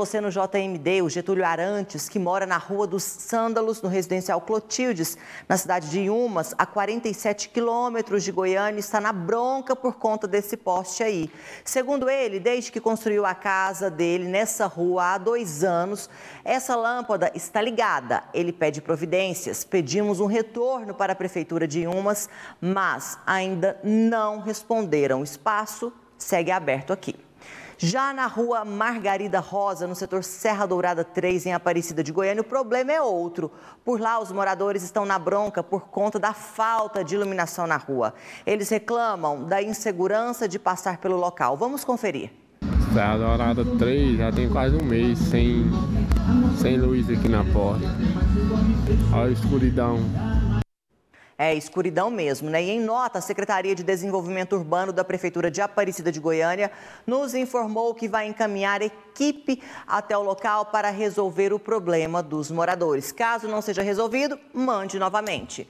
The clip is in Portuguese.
Você no JMD, o Getúlio Arantes, que mora na Rua dos Sândalos, no residencial Clotildes, na cidade de Umas, a 47 quilômetros de Goiânia, está na bronca por conta desse poste aí. Segundo ele, desde que construiu a casa dele nessa rua há dois anos, essa lâmpada está ligada. Ele pede providências, pedimos um retorno para a Prefeitura de Umas, mas ainda não responderam. O espaço segue aberto aqui. Já na rua Margarida Rosa, no setor Serra Dourada 3, em Aparecida de Goiânia, o problema é outro. Por lá, os moradores estão na bronca por conta da falta de iluminação na rua. Eles reclamam da insegurança de passar pelo local. Vamos conferir. Serra Dourada 3 já tem quase um mês sem, sem luz aqui na porta. Olha a escuridão. É, escuridão mesmo, né? E em nota, a Secretaria de Desenvolvimento Urbano da Prefeitura de Aparecida de Goiânia nos informou que vai encaminhar equipe até o local para resolver o problema dos moradores. Caso não seja resolvido, mande novamente.